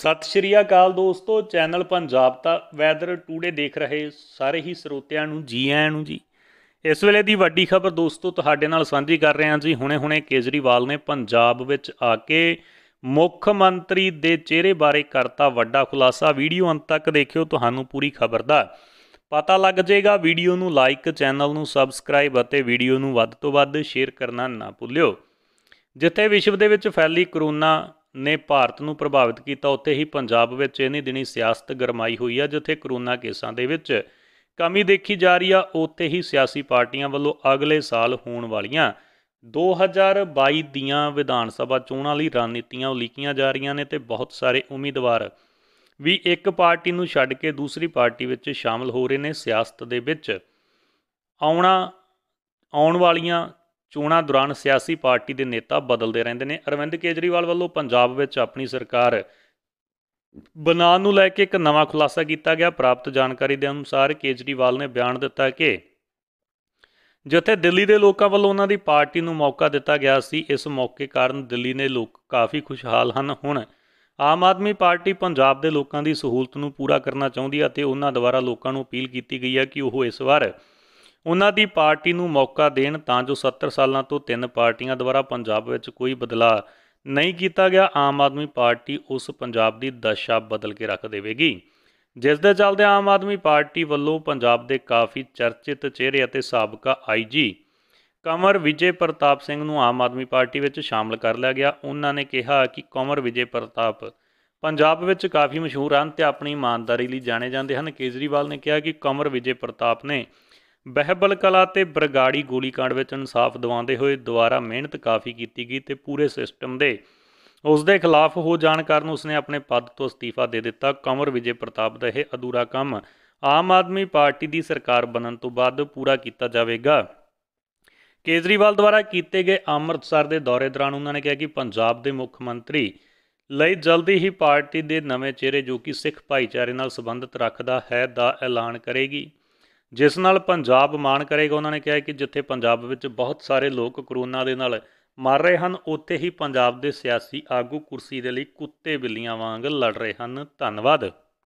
ਸਤਿ ਸ਼੍ਰੀ ਅਕਾਲ ਦੋਸਤੋ ਚੈਨਲ ਪੰਜਾਬ ਦਾ ਵੈਦਰ ਟੂਡੇ ਦੇਖ ਰਹੇ ਸਾਰੇ ਹੀ ਸਰੋਤਿਆਂ ਨੂੰ ਜੀ ਆਇਆਂ ਨੂੰ ਜੀ ਇਸ ਵੇਲੇ ਦੀ ਵੱਡੀ ਖਬਰ ਦੋਸਤੋ ਤੁਹਾਡੇ ਨਾਲ ਸਾਂਝੀ ਕਰ ਰਹੇ ਹਾਂ ਜੀ ਹੁਣੇ-ਹੁਣੇ ਕੇਜਰੀਵਾਲ ਨੇ ਪੰਜਾਬ ਵਿੱਚ ਆ ਕੇ ਮੁੱਖ ਮੰਤਰੀ ਦੇ ਚਿਹਰੇ ਬਾਰੇ ਕਰਤਾ ਵੱਡਾ ਖੁਲਾਸਾ ਵੀਡੀਓ ਅੰਤ ਤੱਕ ਦੇਖਿਓ ਤੁਹਾਨੂੰ ਪੂਰੀ ਖਬਰ ਦਾ ਪਤਾ ਲੱਗ ਜਾਏਗਾ ਵੀਡੀਓ ਨੂੰ ਲਾਈਕ ਚੈਨਲ ਨੂੰ ਸਬਸਕ੍ਰਾਈਬ ਅਤੇ ਵੀਡੀਓ ਨੂੰ ਵੱਧ ਤੋਂ ਵੱਧ ਸ਼ੇਅਰ ਕਰਨਾ ਨਾ ਭੁੱਲਿਓ ਜਿੱਥੇ ਵਿਸ਼ਵ ਦੇ ਵਿੱਚ ਫੈਲੀ ਕਰੋਨਾ ਨੇ ਭਾਰਤ ਨੂੰ ਪ੍ਰਭਾਵਿਤ ਕੀਤਾ ਉੱਥੇ ਹੀ ਪੰਜਾਬ ਵਿੱਚ ਇਹਨੀ ਦਿਨੀ ਸਿਆਸਤ ਗਰਮਾਈ ਹੋਈ ਆ ਜਿੱਥੇ ਕਰੋਨਾ ਕੇਸਾਂ ਦੇ ਵਿੱਚ ਕਮੀ ਦੇਖੀ ਜਾ ਰਹੀ ਆ ਉੱਥੇ ਹੀ ਸਿਆਸੀ ਪਾਰਟੀਆਂ ਵੱਲੋਂ ਅਗਲੇ ਸਾਲ ਹੋਣ ਵਾਲੀਆਂ 2022 ਦੀਆਂ ਵਿਧਾਨ ਸਭਾ ਚੋਣਾਂ ਲਈ ਰਣਨੀਤੀਆਂ ਉਲੀਕੀਆਂ ਜਾ ਰਹੀਆਂ ਨੇ ਤੇ ਬਹੁਤ ਸਾਰੇ ਉਮੀਦਵਾਰ ਵੀ ਇੱਕ ਪਾਰਟੀ ਨੂੰ ਛੱਡ ਕੇ ਦੂਸਰੀ ਪਾਰਟੀ ਵਿੱਚ ਸ਼ਾਮਲ ਹੋ ਰਹੇ ਨੇ ਸਿਆਸਤ ਦੇ ਵਿੱਚ ਆਉਣਾ ਆਉਣ ਵਾਲੀਆਂ ਚੋਣਾਂ ਦੌਰਾਨ ਸਿਆਸੀ ਪਾਰਟੀ ਦੇ ਨੇਤਾ ਬਦਲਦੇ ਰਹਿੰਦੇ ਨੇ ਅਰਵਿੰਦ ਕੇਜਰੀਵਾਲ ਵੱਲੋਂ ਪੰਜਾਬ ਵਿੱਚ ਆਪਣੀ ਸਰਕਾਰ ਬਣਾਉਣ ਨੂੰ ਲੈ ਕੇ ਇੱਕ ਨਵਾਂ ਖੁਲਾਸਾ ਕੀਤਾ ਗਿਆ ਪ੍ਰਾਪਤ ਜਾਣਕਾਰੀ ਦੇ ਅਨੁਸਾਰ ਕੇਜਰੀਵਾਲ ਨੇ ਬਿਆਨ ਦਿੱਤਾ ਕਿ ਜਿੱਥੇ ਦਿੱਲੀ ਦੇ ਲੋਕਾਂ ਵੱਲੋਂ ਉਹਨਾਂ ਦੀ ਪਾਰਟੀ ਨੂੰ ਮੌਕਾ ਦਿੱਤਾ ਗਿਆ ਸੀ ਇਸ ਮੌਕੇ ਕਾਰਨ ਦਿੱਲੀ ਦੇ ਲੋਕ ਕਾਫੀ ਖੁਸ਼ਹਾਲ ਹਨ ਹੁਣ ਆਮ ਆਦਮੀ ਪਾਰਟੀ ਪੰਜਾਬ ਦੇ ਲੋਕਾਂ ਦੀ ਸਹੂਲਤ ਨੂੰ ਪੂਰਾ ਕਰਨਾ ਚਾਹੁੰਦੀ ਹੈ ਅਤੇ ਉਹਨਾਂ ਦੁਆਰਾ ਲੋਕਾਂ ਨੂੰ ਅਪੀਲ ਕੀਤੀ ਗਈ ਹੈ ਕਿ ਉਹ ਇਸ ਵਾਰ ਉਹਨਾਂ ਦੀ ਪਾਰਟੀ ਨੂੰ ਮੌਕਾ ਦੇਣ ਤਾਂ ਜੋ 70 ਸਾਲਾਂ ਤੋਂ ਤਿੰਨ ਪਾਰਟੀਆਂ ਦੁਆਰਾ ਪੰਜਾਬ ਵਿੱਚ ਕੋਈ ਬਦਲਾਅ ਨਹੀਂ ਕੀਤਾ ਗਿਆ ਆਮ ਆਦਮੀ ਪਾਰਟੀ ਉਸ ਪੰਜਾਬ ਦੀ ਦਸ਼ਾ ਬਦਲ ਕੇ ਰੱਖ ਦੇਵੇਗੀ ਜਿਸ ਦੇ ਚੱਲਦੇ ਆਮ ਆਦਮੀ ਪਾਰਟੀ ਵੱਲੋਂ ਪੰਜਾਬ ਦੇ ਕਾਫੀ ਚਰਚਿਤ ਚਿਹਰੇ ਅਤੇ ਸਾਬਕਾ ਆਈਜੀ ਕਮਰ ਵਿਜੇ ਪ੍ਰਤਾਪ ਸਿੰਘ ਨੂੰ ਆਮ ਆਦਮੀ ਪਾਰਟੀ ਵਿੱਚ ਸ਼ਾਮਲ ਕਰ ਲਿਆ ਗਿਆ ਉਹਨਾਂ ਨੇ ਕਿਹਾ ਕਿ ਕਮਰ ਵਿਜੇ ਪ੍ਰਤਾਪ ਪੰਜਾਬ ਵਿੱਚ ਕਾਫੀ ਮਸ਼ਹੂਰ ਹਨ ਤੇ ਆਪਣੀ ਇਮਾਨਦਾਰੀ ਲਈ ਜਾਣੇ ਜਾਂਦੇ ਹਨ ਕੇਜਰੀਵਾਲ ਨੇ ਕਿਹਾ ਕਿ ਕਮਰ ਵਿਜੇ ਪ੍ਰਤਾਪ ਨੇ ਬਹਿਬਲ ਕਲਾ ਤੇ ਬਰਗਾੜੀ ਗੋਲੀकांड ਵਿੱਚ ਇਨਸਾਫ ਦਿਵਾਉਂਦੇ ਹੋਏ ਦੁਆਰਾ ਮਿਹਨਤ ਕਾਫੀ ਕੀਤੀ ਗਈ ਤੇ ਪੂਰੇ ਸਿਸਟਮ ਦੇ ਉਸ ਦੇ ਖਿਲਾਫ ਹੋ ਜਾਣ ਕਾਰਨ ਉਸਨੇ ਆਪਣੇ ਪਦ ਤੋਂ ਅਸਤੀਫਾ ਦੇ ਦਿੱਤਾ ਕਮਰ ਵਿਜੇ ਪ੍ਰਤਾਪ ਦਾ ਇਹ ਅਧੂਰਾ ਕੰਮ ਆਮ ਆਦਮੀ ਪਾਰਟੀ ਦੀ ਸਰਕਾਰ ਬਣਨ ਤੋਂ ਬਾਅਦ ਪੂਰਾ ਕੀਤਾ ਜਾਵੇਗਾ ਕੇਜਰੀਵਾਲ ਦੁਆਰਾ ਕੀਤੇ ਗਏ ਅੰਮ੍ਰਿਤਸਰ ਦੇ ਦੌਰੇ ਦੌਰਾਨ ਉਹਨਾਂ ਨੇ ਕਿਹਾ ਕਿ ਪੰਜਾਬ ਦੇ ਮੁੱਖ ਮੰਤਰੀ ਲਈ ਜਲਦੀ ਹੀ ਪਾਰਟੀ ਦੇ ਨਵੇਂ ਚਿਹਰੇ ਜੋ ਕਿ ਸਿੱਖ ਭਾਈਚਾਰੇ ਨਾਲ ਸੰਬੰਧਿਤ ਰੱਖਦਾ ਹੈ ਦਾ ਐਲਾਨ ਕਰੇਗੀ ਜਿਸ ਨਾਲ ਪੰਜਾਬ ਮਾਣ ਕਰੇਗਾ ਉਹਨਾਂ ਨੇ ਕਿਹਾ ਕਿ ਜਿੱਥੇ ਪੰਜਾਬ ਵਿੱਚ ਬਹੁਤ ਸਾਰੇ ਲੋਕ ਕਰੋਨਾ ਦੇ ਨਾਲ ਮਰ ਰਹੇ ਹਨ ਉੱਥੇ ਹੀ ਪੰਜਾਬ ਦੇ ਸਿਆਸੀ ਆਗੂ ਕੁਰਸੀ ਦੇ ਲਈ ਕੁੱਤੇ ਬਿੱਲੀਆਂ ਵਾਂਗ ਲੜ ਰਹੇ ਹਨ ਧੰਨਵਾਦ